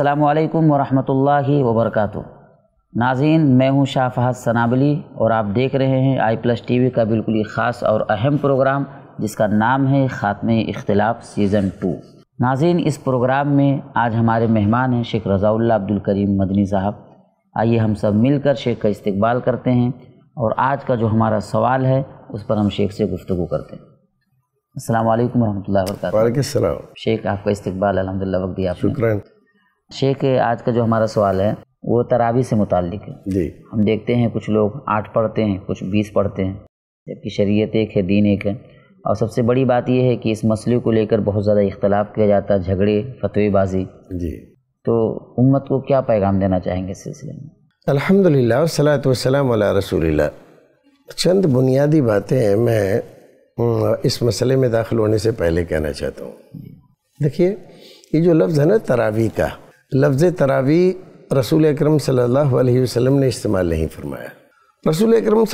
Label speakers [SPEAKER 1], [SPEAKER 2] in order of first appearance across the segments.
[SPEAKER 1] अल्लाम वरहमतुल्लि वबरक नाजीन मैं हूँ शाह फहद सनाबली और आप देख रहे हैं आई प्लस टी वी का बिल्कुल ही ख़ास और अहम प्रोग्राम जिसका नाम है ख़ात्म इख्तलाफ सीज़न टू नाजीन इस प्रोग्राम में आज हमारे मेहमान हैं शेख रज़ा अब्दुल करीम मदनी साहब आइए हम सब मिलकर शेख का इस्तबाल करते हैं और आज का जो हमारा सवाल है उस पर हम शेख से गुफ्तु करते हैं अल्लाम वरहमल वर्क शेख आपका इस्तकबाल अलहमदिल्ला वक्त दिया शुक्रिया शेख आज का जो हमारा सवाल है वो तरावी से मुतल है जी हम देखते हैं कुछ लोग आठ पढ़ते हैं कुछ बीस पढ़ते हैं जबकि शरीयत एक है दीन एक है और सबसे बड़ी बात यह है कि इस मसले को लेकर बहुत ज़्यादा इख्तलाफ किया जाता है झगड़े फतवेबाजी जी तो उम्मत को क्या पैगाम देना चाहेंगे इस सिलसिले में
[SPEAKER 2] अलहमदिल्ला सलात वसलम रसूल चंद बुनियादी बातें मैं इस मसले में दाखिल होने से पहले कहना चाहता हूँ देखिए ये जो लफ्ज़ है ना तरावी का लफ्ज़ तरावी रसूल अक्रम सम ने इस्तेमाल नहीं फरमाया रसूल अक्रम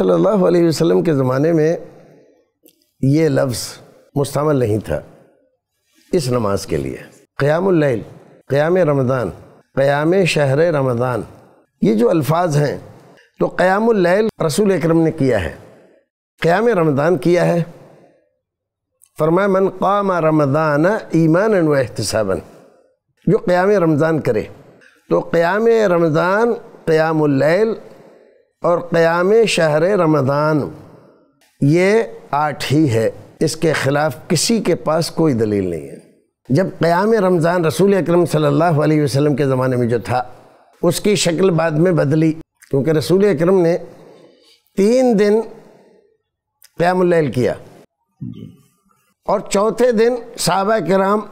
[SPEAKER 2] सम के ज़माने में ये लफ्स मुस्तमल नहीं था इस नमाज के लिए क़यामल क़याम रमदान क़याम शहर रमदान ये जो अल्फाज हैं तो क़यामल रसूल अक्रम ने किया है क़याम रमदान किया है फरमा मन क़ाम रमदान ईमान व एहतसाबन जो क़्याम रमज़ान करे तो क़्याम रमज़ान क़्यामल और क़्याम शहर रमज़ान ये आठ ही है इसके ख़िलाफ़ किसी के पास कोई दलील नहीं है जब क़्याम रमज़ान रसूल अकरम सल्लल्लाहु अलैहि वसल्लम के ज़माने में जो था उसकी शक्ल बाद में बदली क्योंकि रसूल अकरम ने तीन दिन क़्याम किया और चौथे दिन सबा कराम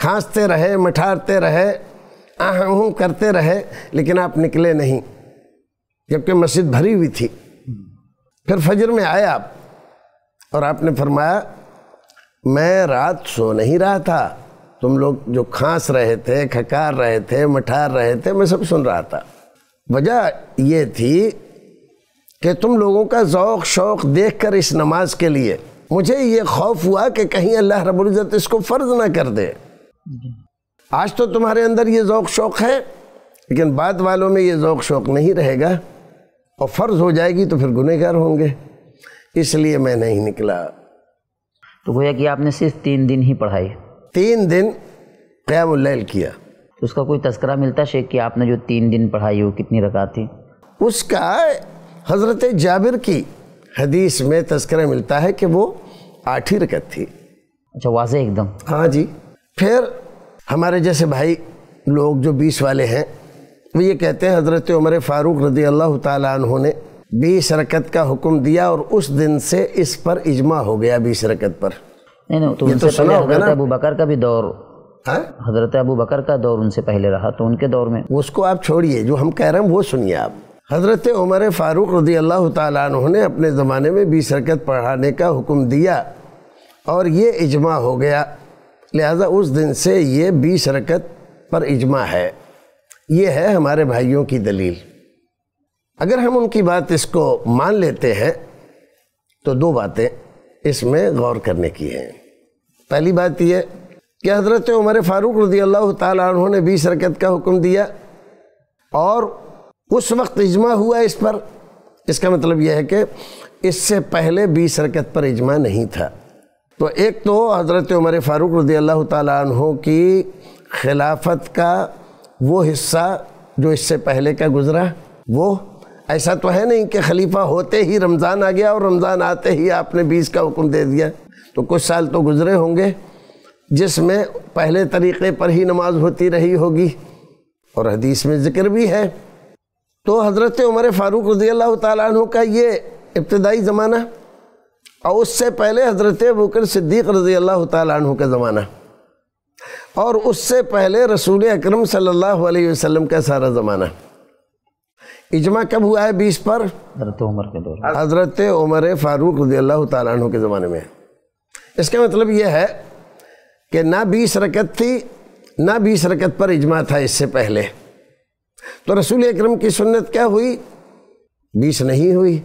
[SPEAKER 2] खांसते रहे मठारते रहे आह हूँ करते रहे लेकिन आप निकले नहीं जबकि मस्जिद भरी हुई थी फिर फजर में आए आप और आपने फरमाया मैं रात सो नहीं रहा था तुम लोग जो खांस रहे थे खकार रहे थे मठार रहे थे मैं सब सुन रहा था वजह ये थी कि तुम लोगों का ओक़ शौक़ देख कर इस नमाज के लिए मुझे ये खौफ हुआ कि कहीं अल्लाह रबुल्ज़त इसको फ़र्ज़ ना कर दे आज तो तुम्हारे अंदर ये ज़ौक शौक़ है लेकिन बाद वालों में ये ज़ौक शौक़ नहीं रहेगा और फ़र्ज़ हो जाएगी तो फिर गुनहगार होंगे इसलिए मैं नहीं निकला तो गोया कि आपने सिर्फ तीन दिन ही पढ़ाई
[SPEAKER 1] तीन दिन क़्यामल किया तो उसका कोई तस्करा मिलता शेख कि आपने जो तीन दिन
[SPEAKER 2] पढ़ाई हो कितनी रकात थी उसका हज़रत जाबिर की हदीस में तस्करा मिलता है कि वो आठ ही रकत थी अच्छा वाजह एकदम हाँ जी फिर हमारे जैसे भाई लोग जो बीस वाले हैं वो ये कहते हैं हज़रत उमर फ़ारूक रदी अल्लाह तु ने बीस रकत का हुक्म दिया और उस दिन से इस पर इजमा हो गया बीस रकत पर नहीं नहीं तो ये तो सुना होगा ना अबू बकर का भी दौर हाँ? हज़रत अबू बकर का दौर उनसे पहले रहा तो उनके दौर में उसको आप छोड़िए जो हम कह रहे हैं वो सुनिए आप हज़रत उमर फ़ारूक रदी अल्लाह तु ने अपने ज़माने में बीस रकत पढ़ाने का हुक्म दिया और ये इजमा हो गया लिहाजा उस दिन से ये बीस रकत पर इजमा है ये है हमारे भाइयों की दलील अगर हम उनकी बात इसको मान लेते हैं तो दो बातें इसमें गौर करने की हैं पहली बात यह कि हज़रत उमर फ़ारूक रदी अल्लाह तु ने बीस रकत का हुक्म दिया और उस वक्त इजमा हुआ इस पर इसका मतलब यह है कि इससे पहले बीस रकत पर इजमा नहीं था तो एक तो हज़रत उमर फ़ारूक रदी अल्लाह तहों की खिलाफत का वो हिस्सा जो इससे पहले का गुज़रा वो ऐसा तो है नहीं कि खलीफा होते ही रमज़ान आ गया और रमज़ान आते ही आपने बीस का हुक्म दे दिया तो कुछ साल तो गुज़रे होंगे जिसमें पहले तरीक़े पर ही नमाज होती रही होगी और हदीस में ज़िक्र भी है तो हज़रत उमर फ़ारूक रज़ी अल्लाह तहों का ये इब्तदाई ज़माना और उससे पहले हज़रत बकर सिद्दीक रज़ी अल्लाह तु का ज़माना और उससे पहले रसूल अकरम सल्लल्लाहु अलैहि वसल्लम का सारा ज़माना इजमा कब हुआ है बीस पर हज़रत उमर के दौर हज़रत उमर फ़ारूक रज़ी अल्लाह तु के ज़माने में इसका मतलब यह है कि ना बीस रकत थी ना बीस रकत पर इजमा था इससे पहले तो रसूल अक्रम की सुन्नत क्या हुई बीस नहीं हुई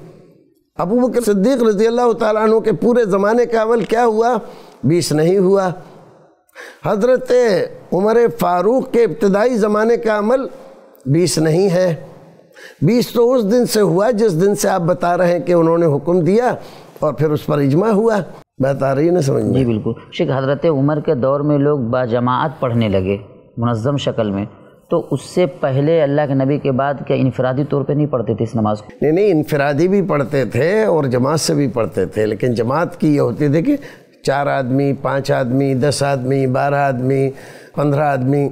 [SPEAKER 2] अबू बकर सिद्दीक रजी अल्लाह तु के पूरे ज़माने का अवल क्या हुआ बीस नहीं हुआ हज़रत उमर फ़ारूक के इब्तदाई ज़माने का अमल बीस नहीं है बीस तो उस दिन से हुआ जिस दिन से आप बता रहे हैं कि उन्होंने हुक्म दिया और फिर उस पर इजमा हुआ बता रही है ना समझ जी बिल्कुल शेख हज़रत उमर के दौर
[SPEAKER 1] में लोग बाजमात पढ़ने लगे मनज़म शक्ल में तो उससे पहले अल्लाह के नबी के बाद क्या इनफरादी तौर पे नहीं पढ़ते थे इस
[SPEAKER 2] नमाज को नहीं नहीं इनफरादी भी पढ़ते थे और जमात से भी पढ़ते थे लेकिन जमात की ये होती थी कि चार आदमी पाँच आदमी दस आदमी बारह आदमी पंद्रह आदमी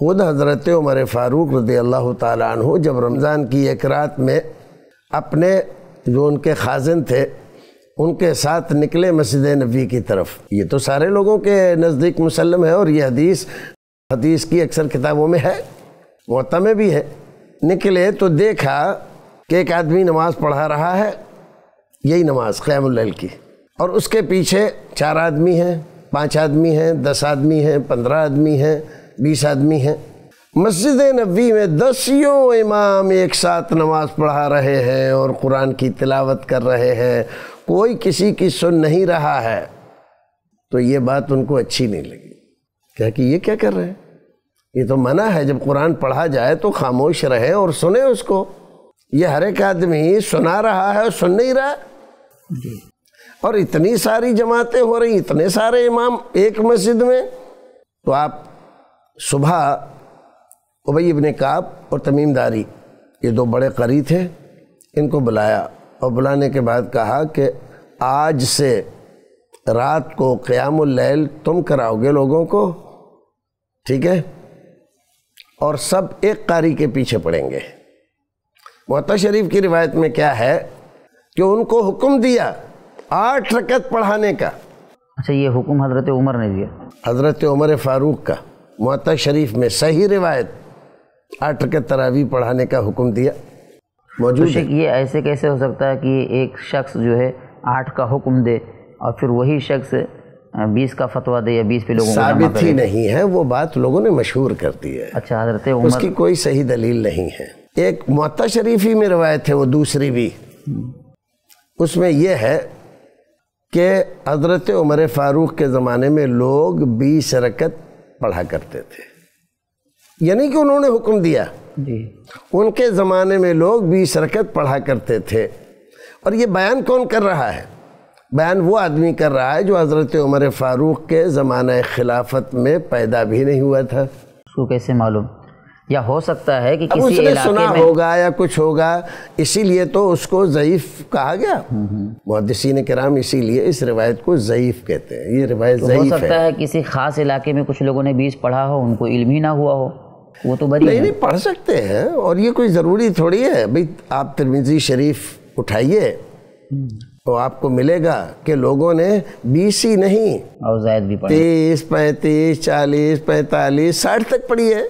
[SPEAKER 2] खुद हजरत उमर फ़ारूक रदी अल्लाह तु जब रमज़ान की एक रात में अपने जो उनके खाजन थे उनके साथ निकले मस्जिद नबी की तरफ ये तो सारे लोगों के नज़दीक मुसलम है और यह हदीस हदीस की अक्सर किताबों में है मोहता में भी है निकले तो देखा कि एक आदमी नमाज पढ़ा रहा है यही नमाज क़्यामल की और उसके पीछे चार आदमी हैं पाँच आदमी हैं दस आदमी हैं पंद्रह आदमी हैं बीस आदमी हैं मस्जिद नबी में दसियों इमाम एक साथ नमाज पढ़ा रहे हैं और कुरान की तिलावत कर रहे हैं कोई किसी की सुन नहीं रहा है तो ये बात उनको अच्छी नहीं लगी क्या कि ये क्या कर रहे हैं ये तो मना है जब कुरान पढ़ा जाए तो खामोश रहे और सुने उसको ये हर एक आदमी सुना रहा है और सुन नहीं रहा और इतनी सारी जमातें हो रही इतने सारे इमाम एक मस्जिद में तो आप सुबह उबई इबन काब और तमीमदारी ये दो बड़े करी थे इनको बुलाया और बुलाने के बाद कहा कि आज से रात को क़यामुल्लैल तुम कराओगे लोगों को ठीक है और सब एक कारी के पीछे पड़ेंगे मोहता शरीफ की रिवायत में क्या है कि उनको हुक्म दिया आठ रकत पढ़ाने का अच्छा ये हुक्म हज़रत उमर ने दिया हज़रत उमर फ़ारूक का मोहता शरीफ में सही रिवायत आठ रकत तरावी पढ़ाने का हुक्म दिया मौजूद तो ये ऐसे कैसे हो सकता है कि एक शख्स
[SPEAKER 1] जो है आठ का हुक्म दे और फिर वही शख्स हाँ, बीस का फतवा दे या बीस पे लोगों साबित ही नहीं
[SPEAKER 2] है वो बात लोगों ने मशहूर कर दी है अच्छा हजरत उमर उसकी कोई सही दलील नहीं है एक मत शरीफ ही में रवायत है वो दूसरी भी उसमें यह है कि हजरत उमर फ़ारूक के ज़माने में लोग बीस रकत पढ़ा करते थे यानी कि उन्होंने हुक्म दिया जी उनके ज़माने में लोग बीस रकत पढ़ा करते थे और ये बयान कौन कर रहा है बयान वो आदमी कर रहा है जो हज़रत उमर फ़ारूक के ज़माना खिलाफत में पैदा भी नहीं हुआ था उसको कैसे मालूम या हो सकता है कि किसी उसने सुना में... होगा या कुछ होगा इसीलिए तो उसको ज़यीफ़ कहा गया हम्म, हम्म। मुहदसिन कराम इसीलिए इस रिवायत को ज़यीफ़ कहते हैं ये रिवायत तो हो सकता है।, है किसी ख़ास
[SPEAKER 1] इलाके में कुछ लोगों ने बीज पढ़ा हो उनको इल्म ही ना हुआ हो वो तो बड़ी नहीं, नहीं
[SPEAKER 2] पढ़ सकते हैं और ये कोई ज़रूरी थोड़ी है भाई आप तिरमिजी शरीफ उठाइए हम्म। तो आपको मिलेगा कि लोगों ने बीसी नहीं और जायद भी तीस पैंतीस चालीस पैंतालीस साठ तक पड़ी है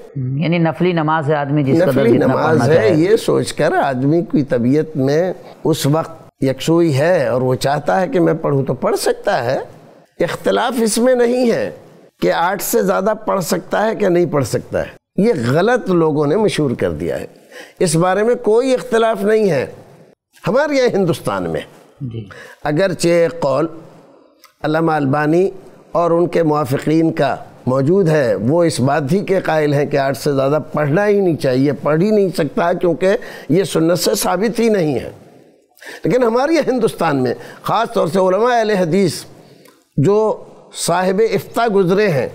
[SPEAKER 2] यानी नफली नमाज है आदमी जिसका नफली नमाज है ये सोचकर आदमी की तबीयत में उस वक्त यकसुई है और वो चाहता है कि मैं पढ़ूँ तो पढ़ सकता है इख्तलाफ इसमें नहीं है कि आठ से ज़्यादा पढ़ सकता है कि नहीं पढ़ सकता है ये गलत लोगों ने मशहूर कर दिया है इस बारे में कोई इख्तलाफ नहीं है हमारे यहाँ हिंदुस्तान में अगरचे कौल अलबानी और उनके मुआफ़ीन का मौजूद है वो इस बात ही के कायल हैं कि आठ से ज़्यादा पढ़ना ही नहीं चाहिए पढ़ ही नहीं सकता क्योंकि ये सुन्नत से साबित ही नहीं है लेकिन हमारे हिंदुस्तान में ख़ास तौर से अल हदीस जो साहिब इफ्ता गुज़रे हैं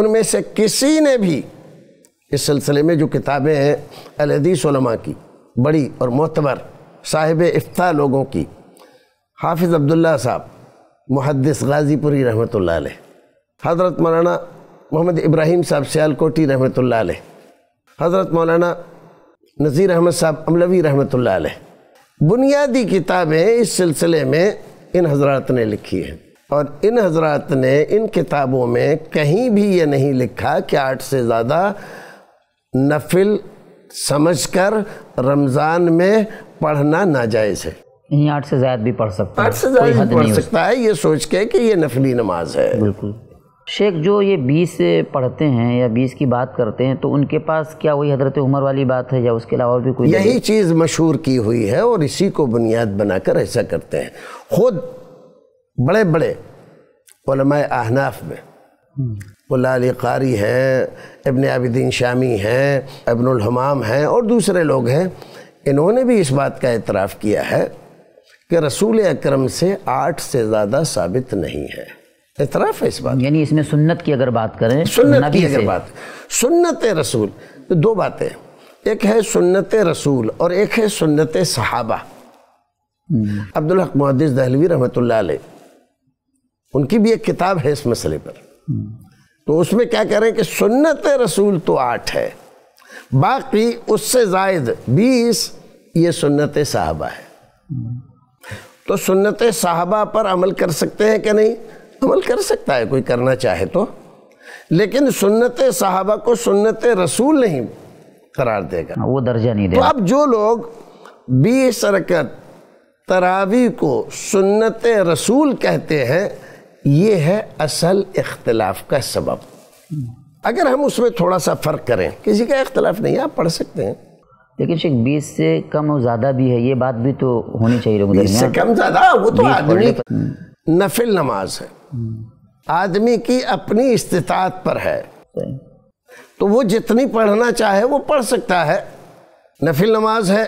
[SPEAKER 2] उनमें से किसी ने भी इस सिलसिले में जो किताबें हैं हदीस अलहदीस की बड़ी और मोतबर साहिब इफ्ता लोगों की हाफिज़ अब्दुल्ला साहब मुहदस गाजीपुरी रहमत हज़रत मौलाना मोहम्मद इब्राहिम साहब सियालकोटी रहमत हज़रत मौलाना नज़ीर अहमद साहब अमलवी रहमत बुनियादी किताबें इस सिलसिले में इन हजरात ने लिखी हैं और इन हजरात ने इन किताबों में कहीं भी ये नहीं लिखा कि आठ से ज़्यादा नफिल समझ कर रमज़ान में पढ़ना नाजायज़ है नहीं आठ से ज्यादा भी पढ़ सकता आठ से ज्यादा भी पढ़ सकता है ये सोच के कि ये नफली नमाज है बिल्कुल शेख
[SPEAKER 1] जो ये बीस पढ़ते हैं या बीस की बात करते हैं तो उनके पास क्या वही हजरत उमर वाली बात है या उसके अलावा और भी कोई यही
[SPEAKER 2] चीज़ मशहूर की हुई है और इसी को बुनियाद बनाकर ऐसा करते हैं खुद बड़े बड़े आहनाफ में हम्म। वाली कारी हैं इबन आबिदीन शामी हैं इबन हमाम हैं और दूसरे लोग हैं इन्होंने भी इस बात का एतराफ़ किया है कि रसूल अक्रम से आठ से ज़्यादा साबित नहीं है एतराफ़ है इस बात
[SPEAKER 1] यानी इसमें सुन्नत
[SPEAKER 2] की अगर बात करें सुन्नत की अगर बात सुन्नत रसूल तो दो बातें एक है सुन्नत रसूल और एक है सुन्नत सहाबा हम्म। अब्दुल हक मुहदस दहलवी रहमत उनकी भी एक किताब है इस मसले पर हम्म। तो उसमें क्या करें कि सुन्नत रसूल तो आठ है बाकी उससे जायद बीस ये सुन्नत साहबा है हम्म। तो सुन्नत साहबा पर अमल कर सकते हैं कि नहीं अमल कर सकता है कोई करना चाहे तो लेकिन सुन्नत साहबा को सुन्नत रसूल नहीं करार देगा हाँ, वो दर्जा नहीं तो देगा तो अब जो लोग बीस रकत तरावी को सुन्नत रसूल कहते हैं ये है असल इख्तलाफ का सबब अगर हम उसमें थोड़ा सा फ़र्क करें किसी का इख्तलाफ नहीं आप पढ़ सकते हैं
[SPEAKER 1] लेकिन शेख बीस से कम और ज़्यादा भी है ये बात भी तो होनी चाहिए लोगों से कम ज़्यादा वो तो आदमी
[SPEAKER 2] हम्म। नफिल नमाज है आदमी की अपनी इस्तात पर है तो वो जितनी पढ़ना चाहे वो पढ़ सकता है नफिल नमाज है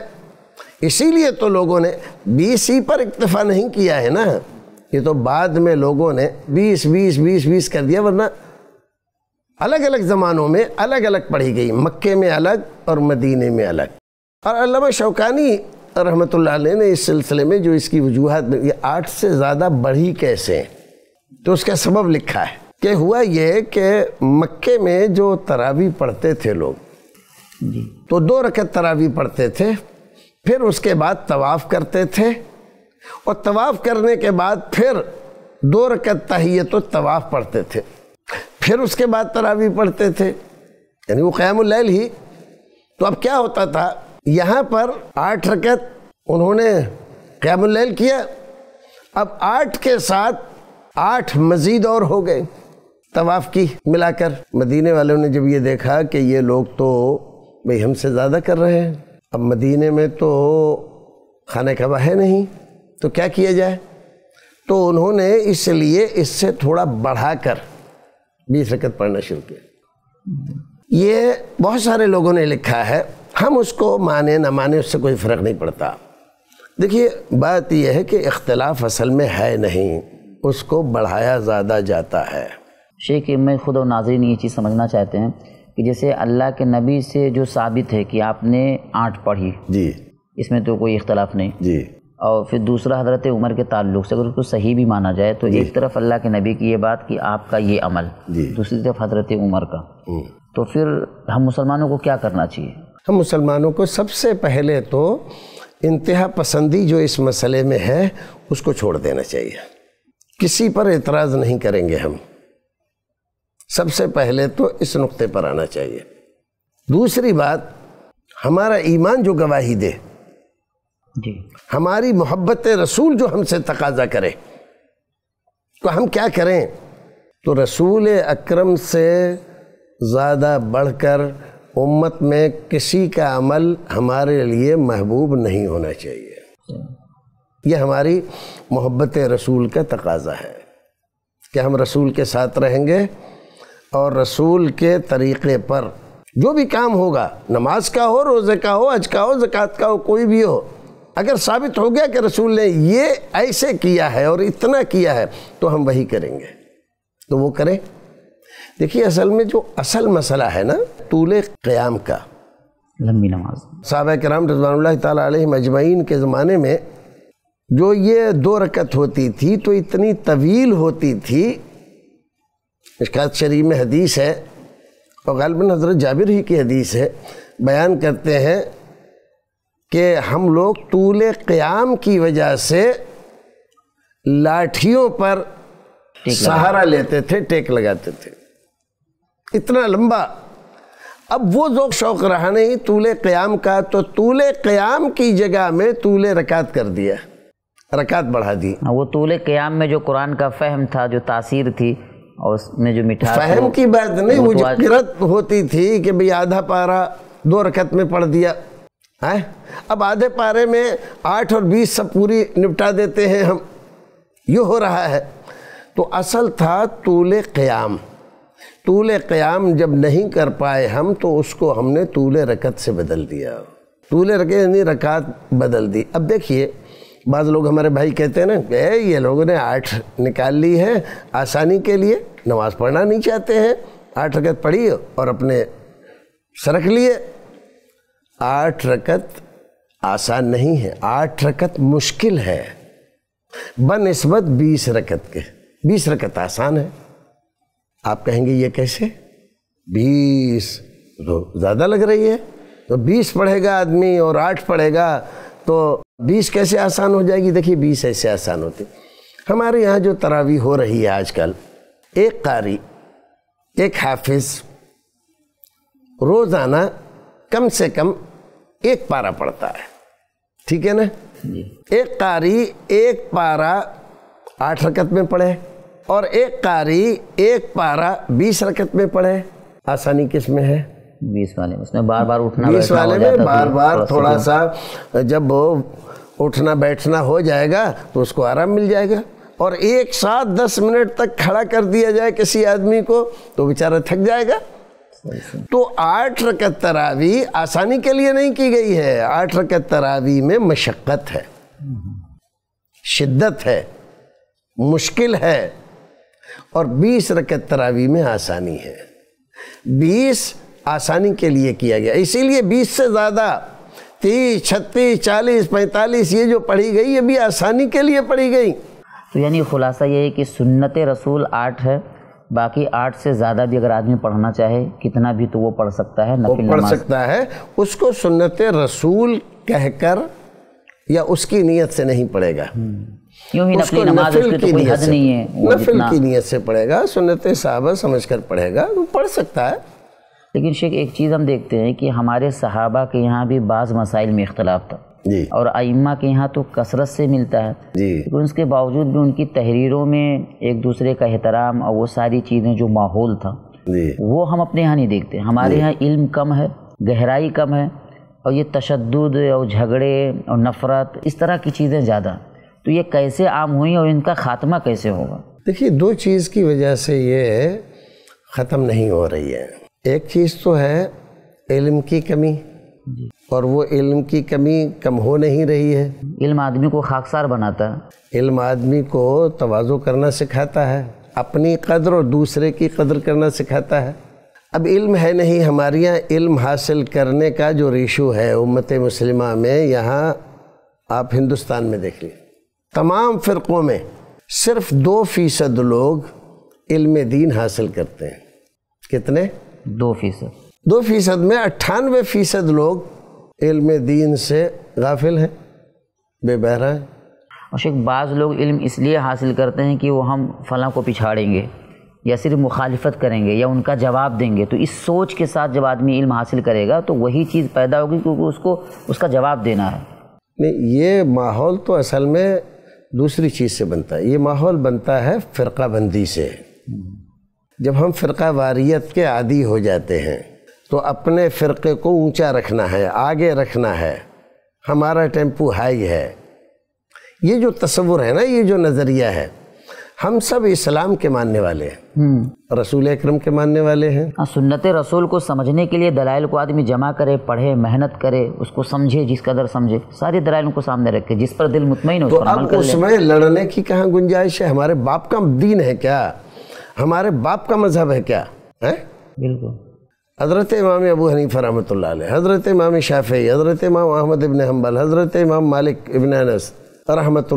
[SPEAKER 2] इसीलिए तो लोगों ने बीस ही पर इक्तफा नहीं किया है ना ये तो बाद में लोगों ने बीस बीस बीस बीस कर दिया वरना अलग अलग ज़मानों में अलग अलग पढ़ी गई मक्के में अलग और मदीने में अलग और अलामा शौकानी रहमत ने इस सिलसिले में जो इसकी वजूहत ये आठ से ज़्यादा बढ़ी कैसे तो उसका सबब लिखा है कि हुआ ये कि मक्के में जो तरावी पढ़ते थे लोग तो दो रकत तरावी पढ़ते थे फिर उसके बाद तवाफ़ करते थे और तवाफ़ करने के बाद फिर दो रकत तहिए तो तवाफ़ पढ़ते थे फिर उसके बाद तरावी पढ़ते थे यानी वो क़्यामल ही तो अब क्या होता था यहाँ पर आठ रकत उन्होंने कैमुल किया अब आठ के साथ आठ मजीद और हो गए तवाफ़ की मिलाकर मदीने वालों ने जब ये देखा कि ये लोग तो भाई हमसे ज़्यादा कर रहे हैं अब मदीने में तो खाने का है नहीं तो क्या किया जाए तो उन्होंने इसलिए इससे थोड़ा बढ़ाकर बीस रकत पढ़ना शुरू किया ये बहुत सारे लोगों ने लिखा है हम उसको माने ना माने उससे कोई फ़र्क नहीं पड़ता देखिए बात यह है कि इख्तलाफ असल में है नहीं उसको बढ़ाया ज़्यादा जाता है शेख
[SPEAKER 1] मैं ख़ुद और नाजरीन ये चीज़ समझना चाहते हैं कि जैसे अल्लाह के नबी से जो साबित है कि आपने आठ पढ़ी जी इसमें तो कोई इख्तलाफ नहीं जी और फिर दूसरा हजरत उमर के ताल्लुक से अगर उसको सही भी माना जाए तो एक तरफ अल्लाह के नबी की ये बात कि आपका ये अमल दूसरी तरफ हजरत उमर का हम्म। तो फिर हम मुसलमानों को क्या करना चाहिए
[SPEAKER 2] हम मुसलमानों को सबसे पहले तो इंतहा पसंदी जो इस मसले में है उसको छोड़ देना चाहिए किसी पर एतराज़ नहीं करेंगे हम सबसे पहले तो इस नुक्ते पर आना चाहिए दूसरी बात हमारा ईमान जो गवाही दे जी हमारी मोहब्बत रसूल जो हमसे तकाजा करे तो हम क्या करें तो रसूल अकरम से ज़्यादा बढ़कर उम्मत में किसी का अमल हमारे लिए महबूब नहीं होना चाहिए ये हमारी मोहब्बत रसूल का तकाजा है कि हम रसूल के साथ रहेंगे और रसूल के तरीक़े पर जो भी काम होगा नमाज का हो रोज़े का हो आज का हो जक़ात का हो कोई भी हो अगर साबित हो गया कि रसूल ने ये ऐसे किया है और इतना किया है तो हम वही करेंगे तो वो करें देखिए असल में जो असल मसला है ना तूल क़्याम का लंबी नमाज साहब कराम रजवान तजमैन के ज़माने में जो ये दो रकत होती थी तो इतनी तवील होती थी इसका शरीफ में हदीस है और गलबन हज़रत जाबिर ही की हदीस है बयान करते हैं कि हम लोग तूल क़्याम की वजह से लाठियों पर सहारा लेते थे टेक लगाते थे इतना लंबा अब वो ज़ोक शौक़ रहा नहीं तूल क़याम का तो तूले क़याम की जगह में तूले रकात कर दिया रकात बढ़ा
[SPEAKER 1] दी हाँ, वो तूले क़याम में जो कुरान का फ़हम था जो तासीर थी और उसमें जो मिठा फ़हम की
[SPEAKER 2] बात नहीं वो किरत होती थी कि भाई आधा पारा दो रकत में पढ़ दिया है अब आधे पारे में आठ और बीस सब पूरी निपटा देते हैं हम यू हो रहा है तो असल था तूल क़याम तूल क़याम जब नहीं कर पाए हम तो उसको हमने तूल रकत से बदल दिया तूल रकत यानी रकात बदल दी अब देखिए बाद लोग हमारे भाई कहते हैं ना ए ये लोगों ने आठ निकाल ली है आसानी के लिए नमाज पढ़ना नहीं चाहते हैं आठ रकत पढ़िए और अपने सरक लिए आठ रकत आसान नहीं है आठ रकत मुश्किल है बनस्बत बीस रकत के बीस रकत आसान है आप कहेंगे ये कैसे बीस तो ज़्यादा लग रही है तो बीस पढ़ेगा आदमी और आठ पढ़ेगा तो बीस कैसे आसान हो जाएगी देखिए बीस ऐसे आसान होती हमारे यहाँ जो तरावी हो रही है आजकल एक कारी एक हाफिज रोज़ाना कम से कम एक पारा पढ़ता है ठीक है ना एक कारी एक पारा आठ रकत में पढ़े और एक कारी एक पारा बीस रकत में पढ़े आसानी किस में है बीस वाले में बार बार उठना बीस वाले में बार बार थोड़ा सा जब उठना बैठना हो जाएगा तो उसको आराम मिल जाएगा और एक साथ दस मिनट तक खड़ा कर दिया जाए किसी आदमी को तो बेचारा थक जाएगा तो आठ रकत तरावी आसानी के लिए नहीं की गई है आठ रकत तरावी में मशक्क़त है शिद्दत है मुश्किल है और 20 रकत तरावी में आसानी है 20 आसानी के लिए किया गया इसीलिए 20 से ज़्यादा तीस छत्तीस चालीस पैंतालीस ये जो पढ़ी गई ये भी आसानी के लिए पढ़ी
[SPEAKER 1] गई तो यानी खुलासा ये है कि सुन्नत रसूल आठ है बाकी आठ से ज़्यादा भी अगर आदमी पढ़ना चाहे कितना भी तो वो पढ़ सकता है वो पढ़ सकता
[SPEAKER 2] है उसको सुन्नत रसूल कहकर या उसकी नीयत से नहीं पढ़ेगा हम्म। यूं ही नमाज तो नहीं है नफिल की से पढ़ेगा सुनत साहबा समझ कर
[SPEAKER 1] पढ़ेगा वो पढ़ सकता है लेकिन शेख एक चीज़ हम देखते हैं कि हमारे सहाबा के यहाँ भी बाज़ मसाइल में इख्तलाफ था जी और आइम्मा के यहाँ तो कसरत से मिलता है लेकिन उसके बावजूद भी उनकी तहरीरों में एक दूसरे का एहतराम और वो सारी चीज़ें जो माहौल था वो हम अपने यहाँ नहीं देखते हमारे यहाँ इल्म कम है गहराई कम है और ये तशद और झगड़े और नफ़रत इस तरह की चीज़ें ज़्यादा तो ये कैसे आम हुई और इनका खात्मा कैसे होगा
[SPEAKER 2] देखिए दो चीज़ की वजह से ये ख़त्म नहीं हो रही है एक चीज़ तो है इल्म की कमी और वो इल्म की कमी कम हो नहीं रही है इल्म आदमी को खाकसार बनाता है इल्म आदमी को तोज़ो करना सिखाता है अपनी कदर और दूसरे की कदर करना सिखाता है अब इल्म है नहीं हमारे यहाँ इल्म हासिल करने का जो रेशो है उम्मत मुसलिमा में यहाँ आप हिंदुस्तान में देख लीजिए तमाम फ़िरक़ों में सिर्फ दो फ़ीसद लोग इल्म दीन हासिल करते हैं कितने दो फ़ीसद दो फ़ीसद में अट्ठानवे फ़ीसद लोग इल्म दीन से गाफिल हैं बेबहरा हैं और शेख बाज़
[SPEAKER 1] लोग इल्म इसलिए हासिल करते हैं कि वो हम फलां को पिछाड़ेंगे या सिर्फ मुखालफत करेंगे या उनका जवाब देंगे तो इस सोच के साथ जब आदमी इल्म हासिल करेगा तो वही चीज़ पैदा होगी क्योंकि
[SPEAKER 2] उसको उसका जवाब देना है नहीं ये माहौल तो असल में दूसरी चीज़ से बनता है ये माहौल बनता है फ़िरका बंदी से जब हम फ़िरका वारियत के आदि हो जाते हैं तो अपने फ़िरके को ऊंचा रखना है आगे रखना है हमारा टेम्पू हाई है ये जो तस्वुर है ना ये जो नज़रिया है हम सब इस्लाम के मानने वाले हैं रसूल अक्रम
[SPEAKER 1] के मानने वाले हैं हाँ, सुन्नत रसूल को समझने के लिए दलाइल को आदमी जमा करे पढ़े मेहनत करे उसको समझे जिस कदर समझे सारे दलाइल को सामने रखे जिस पर दिल मुतमिन हो तो अब उसमें
[SPEAKER 2] लड़ने की कहाँ गुंजाइश है हमारे बाप का दीन है क्या हमारे बाप का मजहब है क्या है बिल्कुल हज़रत इमाम अबू हनीफ़ रहमत हज़रत इमाम शाफ़ी हज़रत इमाम अहमद इबन हम्बल हज़रत इमाम मालिक इबन अनस रहमत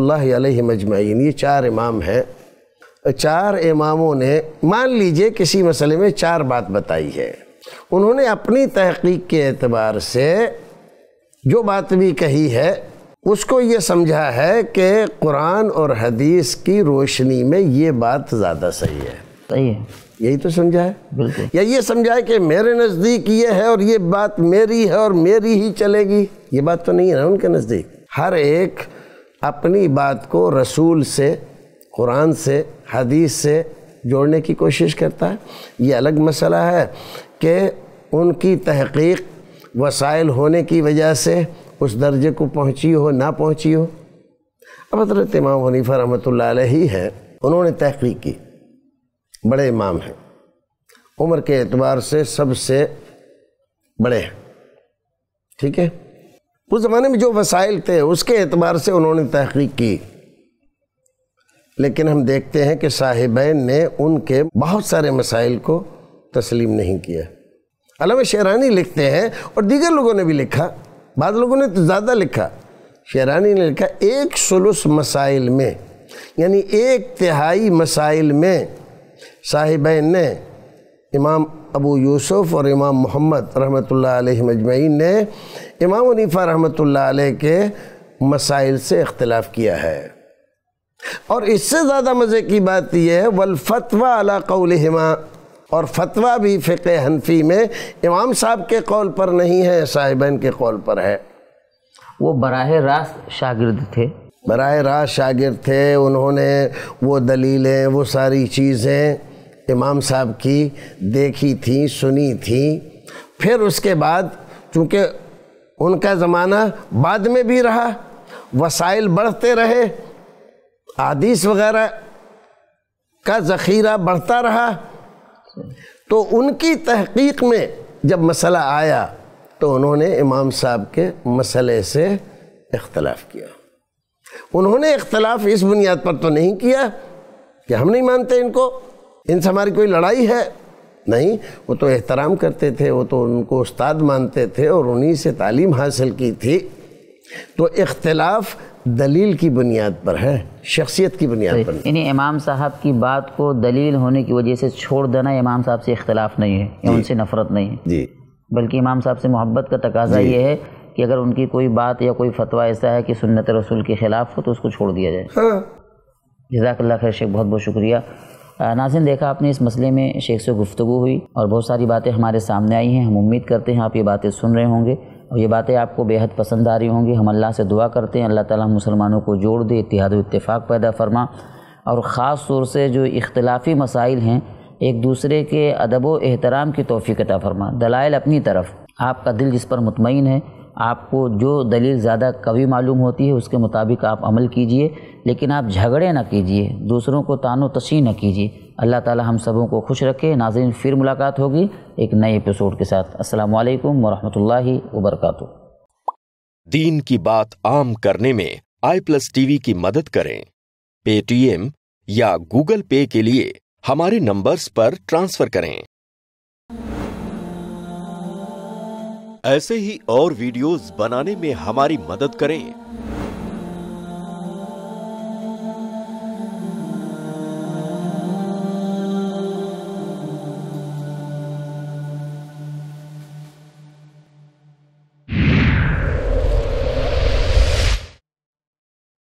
[SPEAKER 2] मजमाइन ये चार इमाम हैं चार इमामों ने मान लीजिए किसी मसले में चार बात बताई है उन्होंने अपनी तहकीक के एतबार से जो बात भी कही है उसको ये समझा है कि कुरान और हदीस की रोशनी में ये बात ज़्यादा सही है सही है यही तो समझा है या ये समझा है कि मेरे नज़दीक ये है और ये बात मेरी है और मेरी ही चलेगी ये बात तो नहीं है ना उनके नज़दीक हर एक अपनी बात को रसूल से कुरान से हदीस से जोड़ने की कोशिश करता है ये अलग मसला है कि उनकी तहकीक वसाइल होने की वजह से उस दर्जे को पहुँची हो ना पहुँची हो अब हजरत इमाम हनीफा रहमत ही है उन्होंने तहकीक की बड़े इमाम हैं उम्र के एतबार से सबसे बड़े हैं ठीक है उस ज़माने में जो वसाइल थे उसके एतबार से उन्होंने तहकीक की लेकिन हम देखते हैं कि साहिबैन ने उनके बहुत सारे मसाइल को तस्लीम नहीं किया अलम शेरानी लिखते हैं और दीगर लोगों ने भी लिखा बाद लोगों ने तो ज़्यादा लिखा शेरानी ने लिखा एक सुलूस मसाइल में यानी एक तिहाई मसाइल में साहिबैन ने इमाम अबू यूसुफ़ और इमाम मोहम्मद रहमत मजमैन ने इमाम अनीफ़ा रहमत के मसाइल से इख्तलाफ़ किया है और इससे ज़्यादा मज़े की बात यह है वलफतवा अला कौल हिमा और फतवा भी फ़िक हनफी में इमाम साहब के कौल पर नहीं है साहिबन के कौल पर है वो बरह रास्त शागिर्द थे बरह रास्त शागिर्द थे उन्होंने वो दलीलें वो सारी चीज़ें इमाम साहब की देखी थी सुनी थी फिर उसके बाद चूँकि उनका ज़माना बाद में भी रहा वसाइल बढ़ते रहे आदिश वगैरह का ज़ख़ीरा बढ़ता रहा तो उनकी तहकीक में जब मसला आया तो उन्होंने इमाम साहब के मसले से इख्तलाफ किया उन्होंने इख्तलाफ इस बुनियाद पर तो नहीं किया कि हम नहीं मानते इनको इनसे हमारी कोई लड़ाई है नहीं वो तो एहतराम करते थे वो तो उनको उस्ताद मानते थे और उन्हीं से तालीम हासिल की थी तो इख्तलाफ दलील की बुनियाद पर है
[SPEAKER 1] शख्सियत की बुनियाद तो पर यानी इमाम साहब की बात को दलील होने की वजह से छोड़ देना इमाम साहब से इख्तलाफ नहीं है या उनसे नफरत नहीं है जी बल्कि इमाम साहब से मोहब्बत का तकाजा ये है कि अगर उनकी कोई बात या कोई फतवा ऐसा है कि सुन्नत रसूल के ख़िलाफ़ हो तो उसको छोड़ दिया जाए हाँ। जजाकल्ला खैर शेख बहुत बहुत शुक्रिया नाजिन देखा आपने इस मसले में शेख से गुफ्तु हुई और बहुत सारी बातें हमारे सामने आई हैं हम उम्मीद करते हैं आप ये बातें सुन रहे होंगे ये बातें आपको बेहद पसंद आ रही होंगी हम अल्लाह से दुआ करते हैं अल्लाह ताला मुसलमानों को जोड़ दे इतिहाद इतफ़ाक़ पैदा फरमा और ख़ास तौर से जो इख्तलाफ़ी मसाइल हैं एक दूसरे के अदब व एहतराम की तोफ़ी अता फरमा दलाइल अपनी तरफ आपका दिल जिस पर मुतमिन है आपको जो दलील ज़्यादा कवी मालूम होती है उसके मुताबिक आप अमल कीजिए लेकिन आप झगड़े ना कीजिए दूसरों को तानो तशी न कीजिए अल्लाह ताला हम सबों को खुश रखे नाजिन फिर मुलाकात होगी एक नए एपिसोड के साथ अस्सलाम वालेकुम वरहमतुल्लाहि वबरकातु
[SPEAKER 2] दीन की बात आम करने में आई प्लस टीवी की मदद करें पेटीएम या गूगल पे के लिए हमारे नंबर्स पर ट्रांसफर करें ऐसे ही और वीडियोस बनाने में हमारी मदद करें